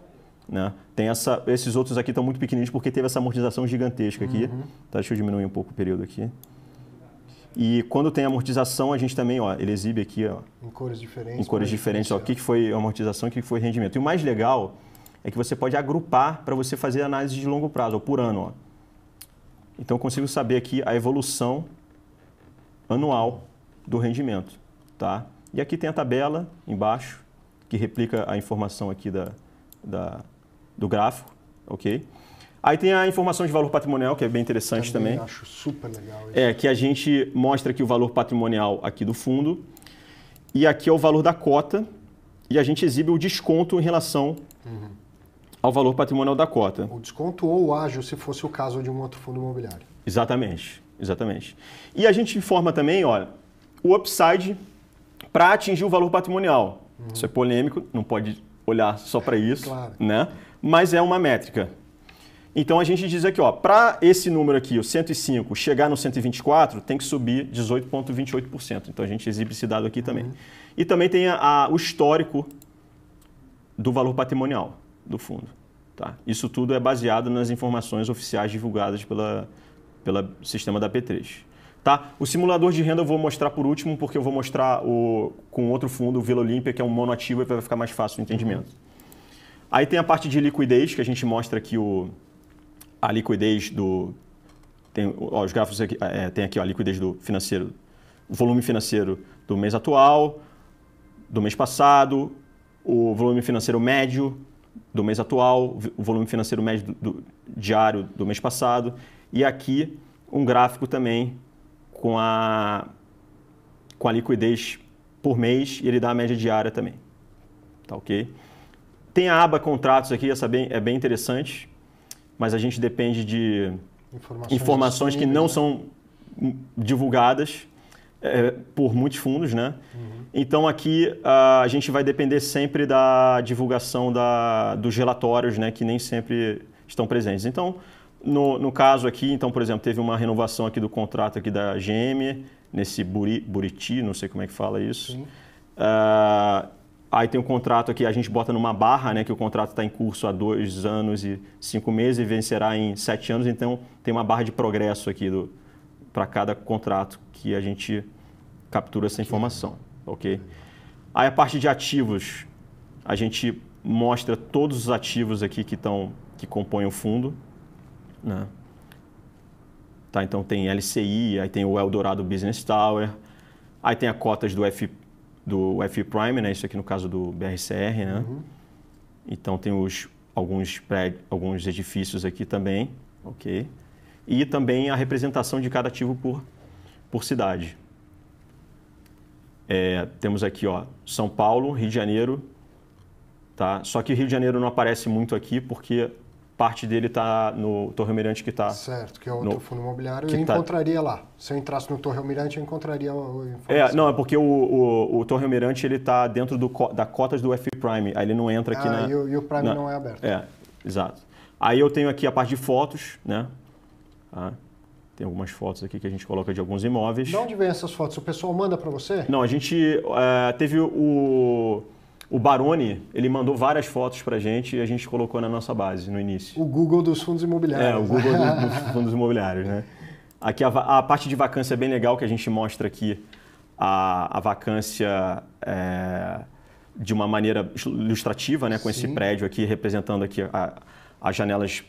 Né? Tem essa, esses outros aqui estão muito pequenininhos porque teve essa amortização gigantesca aqui. Uhum. Tá, deixa eu diminuir um pouco o período aqui. E quando tem amortização, a gente também, ó, ele exibe aqui, ó, em cores diferentes, em cores é diferentes, ó, o que, que foi amortização, o que, que foi rendimento. E o mais legal é que você pode agrupar para você fazer análise de longo prazo, ou por ano, ó. Então eu consigo saber aqui a evolução anual do rendimento, tá? E aqui tem a tabela embaixo, que replica a informação aqui da, da do gráfico, ok? Aí tem a informação de valor patrimonial, que é bem interessante também. também. acho super legal isso. É, que a gente mostra aqui o valor patrimonial aqui do fundo. E aqui é o valor da cota. E a gente exibe o desconto em relação uhum. ao valor patrimonial da cota. O desconto ou o ágio, se fosse o caso de um outro fundo imobiliário. Exatamente, exatamente. E a gente informa também, olha, o upside para atingir o valor patrimonial. Uhum. Isso é polêmico, não pode olhar só para isso, claro. né? mas é uma métrica. Então a gente diz aqui, para esse número aqui, o 105, chegar no 124, tem que subir 18,28%. Então a gente exibe esse dado aqui uhum. também. E também tem a, a, o histórico do valor patrimonial do fundo. Tá? Isso tudo é baseado nas informações oficiais divulgadas pelo pela sistema da P3. Tá? O simulador de renda eu vou mostrar por último, porque eu vou mostrar o, com outro fundo, o Vila Olímpia, que é um monoativo e vai ficar mais fácil o entendimento. Aí tem a parte de liquidez, que a gente mostra aqui o, a liquidez do... Tem, ó, os gráficos aqui, é, tem aqui ó, a liquidez do financeiro, o volume financeiro do mês atual, do mês passado, o volume financeiro médio do mês atual, o volume financeiro médio do, do, diário do mês passado, e aqui um gráfico também com a, com a liquidez por mês e ele dá a média diária também. Tá ok? Tem a aba contratos aqui, essa bem, é bem interessante, mas a gente depende de informações, informações que não são divulgadas é, por muitos fundos, né? Uhum. Então aqui a, a, gente vai depender sempre da divulgação da, dos relatórios, né? Que nem sempre estão presentes. Então no, no caso aqui, então, por exemplo, teve uma renovação aqui do contrato aqui da GM, nesse buri, Buriti, não sei como é que fala isso. Uh, aí tem um contrato aqui, a gente bota numa barra, né, que o contrato está em curso há dois anos e cinco meses e vencerá em sete anos, então tem uma barra de progresso aqui para cada contrato que a gente captura essa informação, ok? Aí a parte de ativos, a gente mostra todos os ativos aqui que, estão que compõem o fundo, né? Tá, então tem LCI, aí tem o Eldorado Business Tower, aí tem a cotas do F do F Prime, né? Isso aqui no caso do BRCR, né? Uhum. Então tem os alguns prédios, alguns edifícios aqui também, ok? E também a representação de cada ativo por por cidade. É, temos aqui, ó, São Paulo, Rio de Janeiro, tá? Só que Rio de Janeiro não aparece muito aqui porque parte dele está no Torre Almirante que está... Certo, que é outro no, fundo imobiliário. Que eu tá... encontraria lá. Se eu entrasse no Torre Almirante, eu encontraria a é, informação. É, não, é porque o, o, o Torre Almirante está dentro do, da cotas do F Prime, aí ele não entra aqui ah, na... E o, e o Prime na, não é aberto. É, exato. Aí eu tenho aqui a parte de fotos, né? Ah, tem algumas fotos aqui que a gente coloca de alguns imóveis. De onde vem essas fotos? O pessoal manda para você? Não, a gente é, teve o o Baroni, ele mandou várias fotos para a gente e a gente colocou na nossa base no início. O Google dos fundos imobiliários. É, o Google né? do, dos fundos imobiliários, né? Aqui a, a, parte de vacância é bem legal que a gente mostra aqui a, a vacância é, de uma maneira ilustrativa, né? Com Sim. esse prédio aqui representando aqui a, as janelas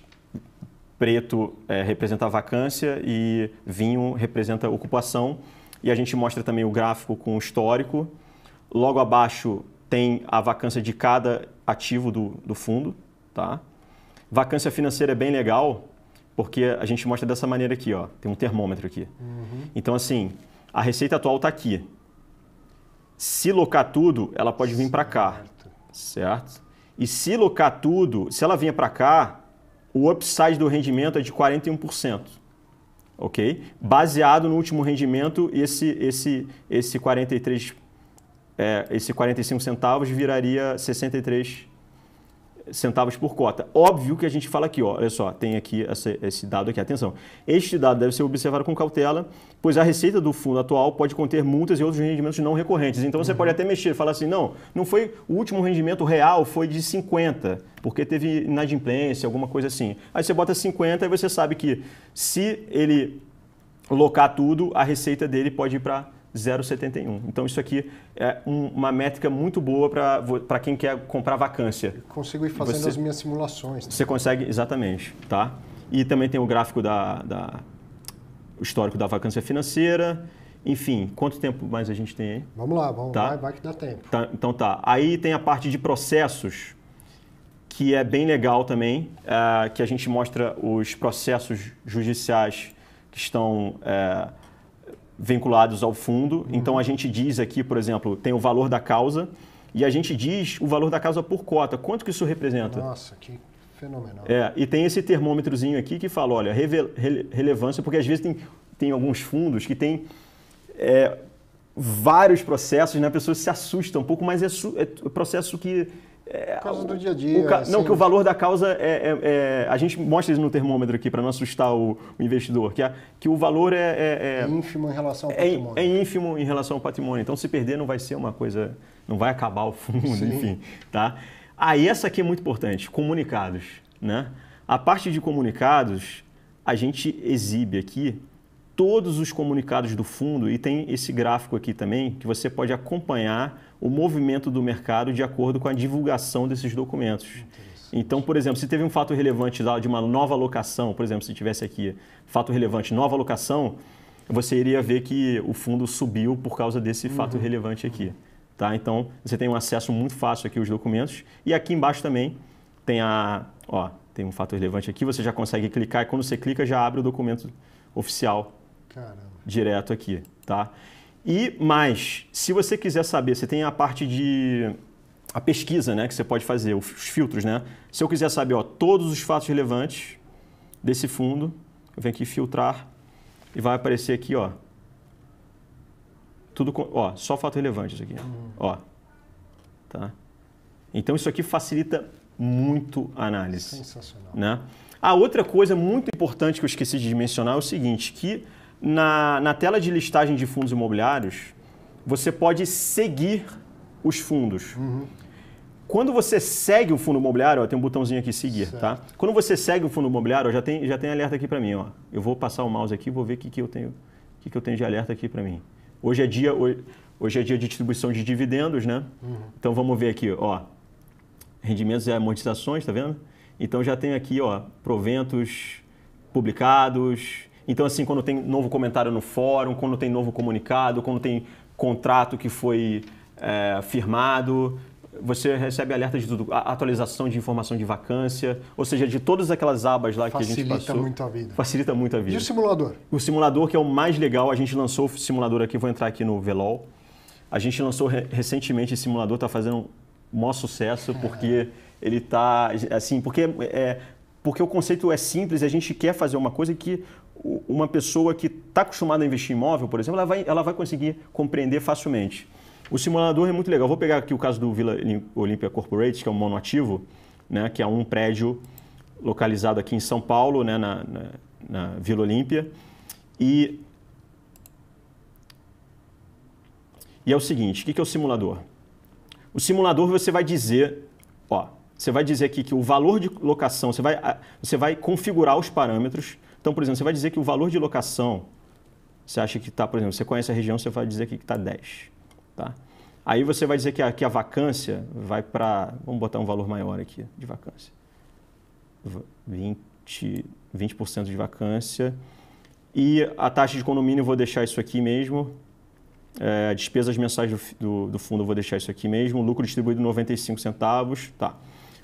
preto é, representa a vacância e vinho representa a ocupação. E a gente mostra também o gráfico com o histórico. Logo abaixo tem a vacância de cada ativo do, do fundo. Tá? Vacância financeira é bem legal, porque a gente mostra dessa maneira aqui, ó. Tem um termômetro aqui. Uhum. Então, assim, a receita atual está aqui. Se locar tudo, ela pode vir para cá, certo? E se locar tudo, se ela vinha para cá, o upside do rendimento é de 41%, ok? Baseado no último rendimento, esse, esse, esse 43 é, esse 45 centavos viraria 63 centavos por cota. Óbvio que a gente fala aqui, ó, olha só, tem aqui essa, esse dado aqui, atenção. Este dado deve ser observado com cautela, pois a receita do fundo atual pode conter multas e outros rendimentos não recorrentes. Então você uhum. pode até mexer, falar assim, não, não foi o último rendimento real foi de 50, porque teve inadimplência, alguma coisa assim. Aí você bota 50 e você sabe que se ele locar tudo, a receita dele pode ir para 0,71. Então, isso aqui é um, uma métrica muito boa para quem quer comprar vacância. Eu consigo ir fazendo você, as minhas simulações. Né? Você consegue, exatamente. Tá? E também tem o gráfico da, da o histórico da vacância financeira. Enfim, quanto tempo mais a gente tem aí? Vamos lá, vamos tá? vai, vai que dá tempo. Tá, então tá. Aí tem a parte de processos, que é bem legal também, é, que a gente mostra os processos judiciais que estão é, vinculados ao fundo. Uhum. Então a gente diz aqui, por exemplo, tem o valor da causa e a gente diz o valor da causa por cota. Quanto que isso representa? Nossa, que fenomenal. É, e tem esse termômetrozinho aqui que fala, olha, relevância, porque às vezes tem, tem alguns fundos que tem é, vários processos, né? As pessoas se assusta um pouco, mas é, é, é processo que é, causa do dia a dia. Ca... Assim. Não, que o né? valor da causa é, é, é... A gente mostra isso no termômetro aqui para não assustar o, o investidor, que, é que o valor é é, é, é, ínfimo em relação ao é patrimônio. É ínfimo em relação ao patrimônio. Então, se perder, não vai ser uma coisa. Não vai acabar o fundo, Sim. enfim. Tá? Aí, ah, essa aqui é muito importante: comunicados. Né? A parte de comunicados, a gente exibe aqui todos os comunicados do fundo e tem esse gráfico aqui também que você pode acompanhar o movimento do mercado de acordo com a divulgação desses documentos. Então, por exemplo, se teve um fato relevante de uma nova alocação, por exemplo, se tivesse aqui fato relevante, nova alocação, você iria ver que o fundo subiu por causa desse fato uhum. relevante aqui. Tá? Então, você tem um acesso muito fácil aqui aos documentos. E aqui embaixo também tem a. Ó, tem um fato relevante aqui, você já consegue clicar e quando você clica já abre o documento oficial Caramba. direto aqui, tá? E mais, se você quiser saber, você tem a parte de a pesquisa, né, que você pode fazer, os filtros, né? Se eu quiser saber, ó, todos os fatos relevantes desse fundo, eu venho aqui filtrar e vai aparecer aqui, ó, tudo, ó, só fato relevante isso aqui, uhum. ó, tá? Então isso aqui facilita muito a análise. Sensacional. Né? A outra coisa muito importante que eu esqueci de mencionar é o seguinte, que na, na tela de listagem de fundos imobiliários, você pode seguir os fundos. Uhum. Quando você segue o fundo imobiliário, ó, tem um botãozinho aqui seguir, tá? certo. tá? Quando você segue o fundo imobiliário, ó, já tem já tem alerta aqui para mim, ó. Eu vou passar o mouse aqui, vou ver o que, que eu tenho, que, que eu tenho de alerta aqui para mim. Hoje é dia hoje, hoje, é dia de distribuição de dividendos, né? Uhum. Então vamos ver aqui, ó. Rendimentos e amortizações, tá vendo? Então já tem aqui, ó, proventos publicados, então, assim, quando tem novo comentário no fórum, quando tem novo comunicado, quando tem contrato que foi é, firmado, você recebe alerta de tudo, atualização de informação de vacância, ou seja, de todas aquelas abas lá facilita que a gente passou. Facilita muito a vida. Facilita muito a vida. E o simulador? O simulador que é o mais legal, a gente lançou o simulador aqui, vou entrar aqui no Velol. A gente lançou recentemente esse simulador, está fazendo um maior sucesso, é. porque ele está, assim, porque, é, porque o conceito é simples, a gente quer fazer uma coisa que uma pessoa que está acostumada a investir em imóvel, por exemplo, ela vai, ela vai conseguir compreender facilmente. O simulador é muito legal. Vou pegar aqui o caso do Vila Olímpia Corporate, que é um monoativo, né, que é um prédio localizado aqui em São Paulo, né, na, na, na Vila Olímpia. E, e é o seguinte, o que é o simulador? O simulador você vai dizer, ó, você vai dizer aqui que o valor de locação, você vai, você vai configurar os parâmetros então, por exemplo, você vai dizer que o valor de locação, você acha que está, por exemplo, você conhece a região, você vai dizer que está 10. Tá? Aí você vai dizer que a, a vacância vai para. Vamos botar um valor maior aqui de vacância. 20, 20% de vacância. E a taxa de condomínio, eu vou deixar isso aqui mesmo. É, despesas mensais do, do, do, fundo, eu vou deixar isso aqui mesmo. Lucro distribuído, 95 centavos. Tá.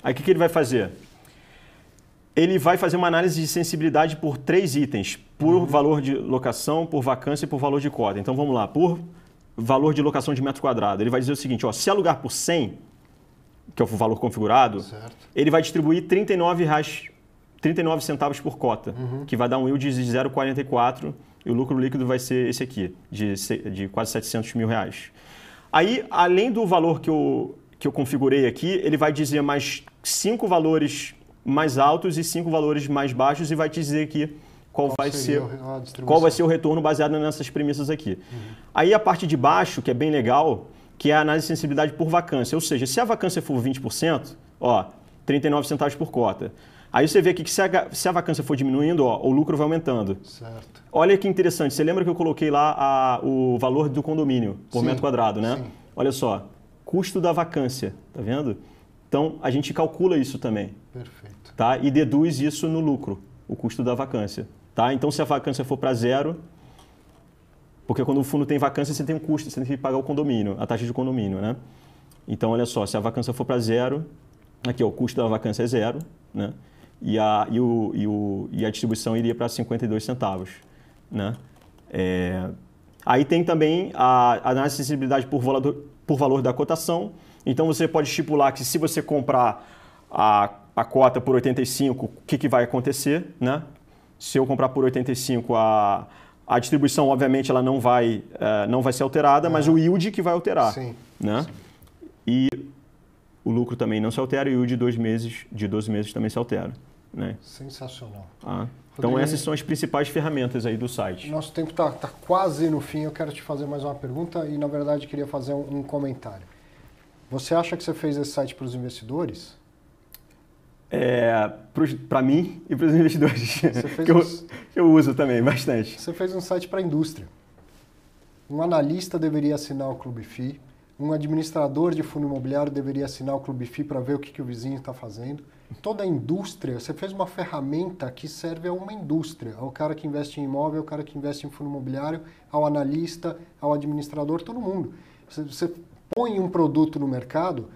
Aí o que, que ele vai fazer? ele vai fazer uma análise de sensibilidade por três itens: por uhum. valor de locação, por vacância e por valor de cota. Então vamos lá, por valor de locação de metro quadrado. Ele vai dizer o seguinte: ó, se alugar por 100, que é o valor configurado, certo. ele vai distribuir 39 reais, 39 centavos por cota, uhum. que vai dar um yield de 0,44 e o lucro líquido vai ser esse aqui, de, de quase 700 mil reais. Aí, além do valor que eu, que eu configurei aqui, ele vai dizer mais cinco valores mais altos e cinco valores mais baixos e vai te dizer aqui qual, qual vai ser qual vai ser o retorno baseado nessas premissas aqui. Uhum. Aí a parte de baixo, que é bem legal, que é a análise de sensibilidade por vacância, ou seja, se a vacância for 20%, ó, 39 centavos por cota. Aí você vê aqui que se a, se a vacância for diminuindo, ó, o lucro vai aumentando. Certo. Olha que interessante. Você lembra que eu coloquei lá a, o valor do condomínio por sim, metro quadrado, né? Sim. Olha só, custo da vacância, tá vendo? Então, a gente calcula isso também. Perfeito. Tá? E deduz isso no lucro, o custo da vacância. Tá? Então, se a vacância for para zero, porque quando o fundo tem vacância, você tem um custo, você tem que pagar o condomínio, a taxa de condomínio, né? Então, olha só, se a vacância for para zero, aqui ó, o custo da vacância é zero, né? E a, e o, e o, e a distribuição iria para 52 centavos, né? É... Aí tem também a, a sensibilidade por valor, por valor da cotação, então você pode estipular que se você comprar a, a cota por 85, o que, que vai acontecer, né? Se eu comprar por 85 a, a distribuição, obviamente, ela não vai, uh, não vai ser alterada, mas o yield que vai alterar. Sim. Né? Sim. E o lucro também não se altera e o de dois meses, de 12 meses também se altera. Né? Sensacional. Ah. Então Rodrigo, essas são as principais ferramentas aí do site. Nosso tempo está tá quase no fim, eu quero te fazer mais uma pergunta e, na verdade, queria fazer um, um comentário. Você acha que você fez esse site para os investidores? É, para mim e para os investidores. que, um... eu, eu, uso também bastante. Você fez um site para a indústria. Um analista deveria assinar o Clube FI, um administrador de fundo imobiliário deveria assinar o Clube FI para ver o que, que o vizinho está fazendo. Toda a indústria, você fez uma ferramenta que serve a uma indústria, ao é cara que investe em imóvel, ao é cara que investe em fundo imobiliário, ao analista, ao administrador, todo mundo. Você, você põe um produto no mercado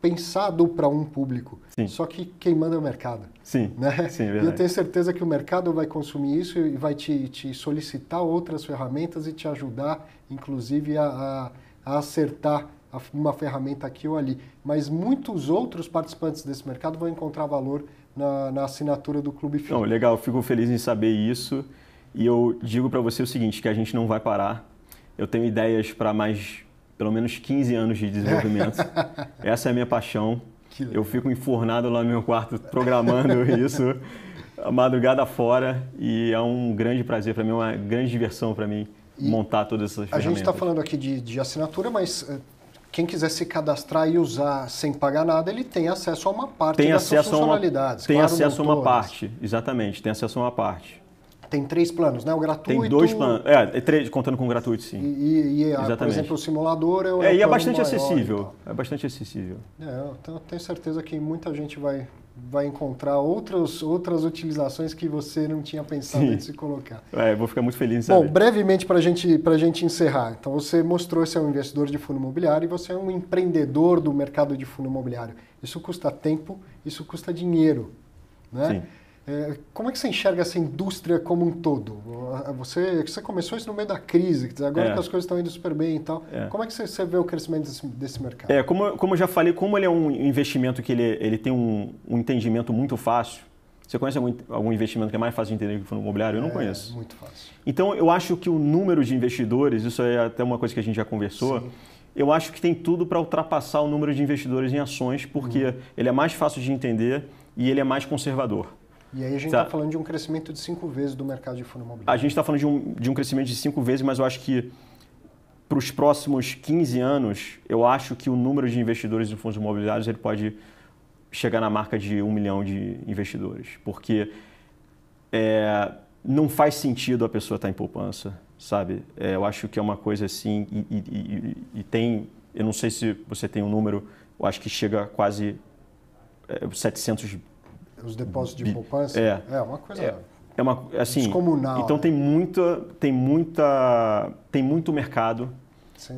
pensado para um público. Sim. Só que quem manda é o mercado. Sim. Né? Sim, verdade. É e eu tenho certeza que o mercado vai consumir isso e vai te, te solicitar outras ferramentas e te ajudar, inclusive, a, a, a acertar uma ferramenta aqui ou ali. Mas muitos outros participantes desse mercado vão encontrar valor na, na assinatura do Clube Filho. Não, legal, fico feliz em saber isso. E eu digo para você o seguinte, que a gente não vai parar. Eu tenho ideias para mais pelo menos 15 anos de desenvolvimento. Essa é a minha paixão. Eu fico enfornado lá no meu quarto programando isso, a madrugada fora, e é um grande prazer para mim, uma grande diversão para mim e montar todas essas A gente está falando aqui de, de assinatura, mas eh, quem quiser se cadastrar e usar sem pagar nada, ele tem acesso a uma parte tem acesso funcionalidades. A uma, tem claro, acesso a uma parte, exatamente, tem acesso a uma parte. Tem três planos, né? O gratuito. Tem dois planos. É, é, três, contando com o gratuito, sim. E, e, e ah, por exemplo, o simulador é o. É, e é bastante maior, acessível. É bastante acessível. É, eu tenho certeza que muita gente vai, vai encontrar outros, outras utilizações que você não tinha pensado sim. antes de colocar. É, vou ficar muito feliz. Bom, brevemente para gente, a gente encerrar. Então, você mostrou que você é um investidor de fundo imobiliário e você é um empreendedor do mercado de fundo imobiliário. Isso custa tempo, isso custa dinheiro. Né? Sim. É, como é que você enxerga essa indústria como um todo? Você, você começou isso no meio da crise, agora é. que as coisas estão indo super bem e tal. É. Como é que você, vê o crescimento desse, desse mercado? É, como, como eu já falei, como ele é um investimento que ele, ele tem um, um entendimento muito fácil, você conhece algum, algum investimento que é mais fácil de entender que o fundo imobiliário? Eu não é, conheço. muito fácil. Então, eu acho que o número de investidores, isso é até uma coisa que a gente já conversou, Sim eu acho que tem tudo para ultrapassar o número de investidores em ações, porque uhum. ele é mais fácil de entender e ele é mais conservador. E aí a gente está tá falando de um crescimento de cinco vezes do mercado de fundo imobiliário. A gente está falando de um, de um crescimento de cinco vezes, mas eu acho que para os próximos 15 anos, eu acho que o número de investidores em fundos imobiliários ele pode chegar na marca de um milhão de investidores. Porque é, não faz sentido a pessoa estar tá em poupança, sabe? É, eu acho que é uma coisa assim, e, e, e, e, tem, eu não sei se você tem um número, eu acho que chega a quase é, 700 os depósitos de poupança? É. É uma coisa... É. É uma, assim, Descomunal. Então né? tem, muita, tem, muita, tem muito mercado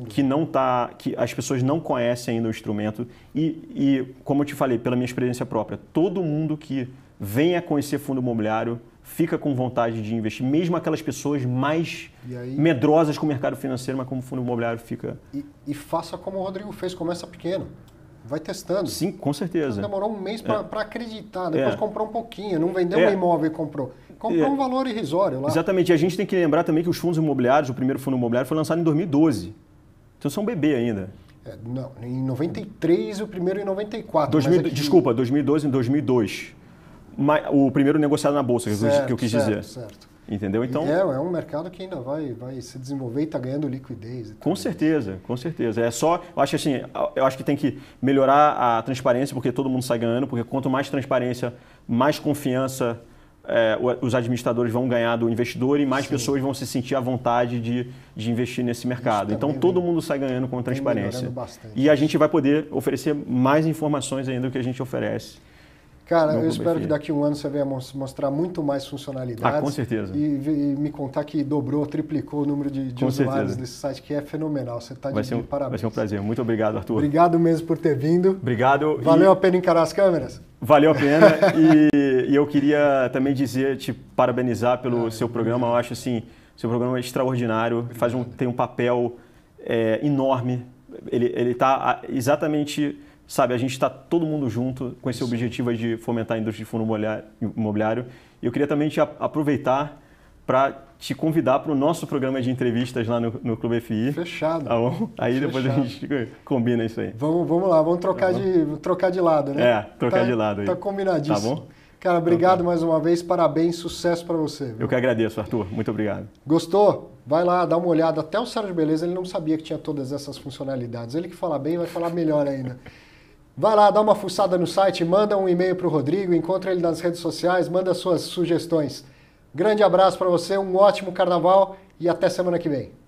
que não tá, que as pessoas não conhecem ainda o instrumento e, e, como eu te falei, pela minha experiência própria, todo mundo que vem a conhecer fundo imobiliário fica com vontade de investir, mesmo aquelas pessoas mais medrosas com o mercado financeiro, mas como fundo imobiliário fica. E, e faça como o Rodrigo fez, começa pequeno. Vai testando. Sim, com certeza. Então, demorou um mês para é. acreditar, depois é. comprou um pouquinho, não vendeu é. um imóvel e comprou. Comprou é. um valor irrisório lá. Exatamente, e a gente tem que lembrar também que os fundos imobiliários, o primeiro fundo imobiliário foi lançado em 2012. Então são bebê ainda. É, não, em 93 o primeiro em 94. 2000, aqui... Desculpa, 2012 em 2002. O primeiro negociado na Bolsa, certo, que eu quis certo, dizer. Certo. Entendeu? Então, é, é, um mercado que ainda vai, vai se desenvolver e está ganhando liquidez. Com certeza, com certeza. É só, eu acho assim, eu acho que tem que melhorar a transparência, porque todo mundo sai ganhando, porque quanto mais transparência, mais confiança é, os administradores vão ganhar do investidor e mais Sim. pessoas vão se sentir à vontade de, de investir nesse mercado. Então todo mundo sai ganhando com transparência. E a gente vai poder oferecer mais informações ainda do que a gente oferece. Cara, eu espero que daqui a um ano você venha mostrar muito mais funcionalidades. Ah, com certeza. E, e me contar que dobrou, triplicou o número de, de usuários certeza. desse site, que é fenomenal. Você está de, parabéns. Vai ser um prazer. Muito obrigado, Arthur. Obrigado mesmo por ter vindo. Obrigado. Valeu e... a pena encarar as câmeras? Valeu a pena. e, e, eu queria também dizer, te parabenizar pelo ah, seu programa. Eu acho assim, seu programa é extraordinário. Faz um, tem um papel é, enorme. Ele está exatamente sabe, a gente está todo mundo junto com esse Sim. objetivo de fomentar a indústria de fundo imobiliário. E eu queria também te aproveitar para te convidar para o nosso programa de entrevistas lá no, no Clube FI. Fechado. Tá bom? Aí Fechado. depois a gente combina isso aí. Vamos, vamos lá, vamos trocar, tá de, trocar de lado, né? É, trocar tá, de lado aí. Tá combinadíssimo. Tá bom? Cara, obrigado então tá. mais uma vez, parabéns, sucesso para você. Viu? Eu que agradeço, Arthur. Muito obrigado. Gostou? Vai lá, dá uma olhada. Até o Sérgio Beleza, ele não sabia que tinha todas essas funcionalidades. Ele que fala bem, vai falar melhor ainda. Vai lá, dá uma fuçada no site, manda um e-mail para o Rodrigo, encontra ele nas redes sociais, manda suas sugestões. Grande abraço para você, um ótimo carnaval e até semana que vem.